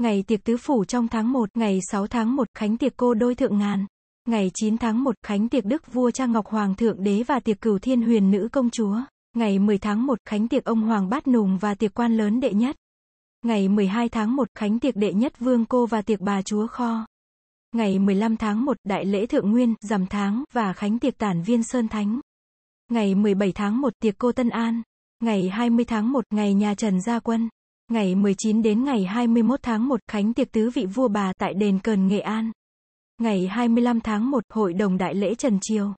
Ngày tiệc tứ phủ trong tháng 1, ngày 6 tháng 1, khánh tiệc cô đôi thượng ngàn. Ngày 9 tháng 1, khánh tiệc Đức vua Cha Ngọc Hoàng thượng đế và tiệc Cửu Thiên Huyền nữ công chúa. Ngày 10 tháng 1, khánh tiệc ông Hoàng Bát Nùng và tiệc quan lớn đệ nhất. Ngày 12 tháng 1, khánh tiệc đệ nhất vương cô và tiệc bà chúa kho. Ngày 15 tháng 1, đại lễ thượng nguyên, rằm tháng, và khánh tiệc tản viên sơn thánh. Ngày 17 tháng 1, tiệc cô Tân An. Ngày 20 tháng 1, ngày nhà Trần Gia Quân. Ngày 19 đến ngày 21 tháng 1, khánh tiệc tứ vị vua bà tại đền Cần Nghệ An. Ngày 25 tháng 1, Hội đồng Đại lễ Trần Chiêu.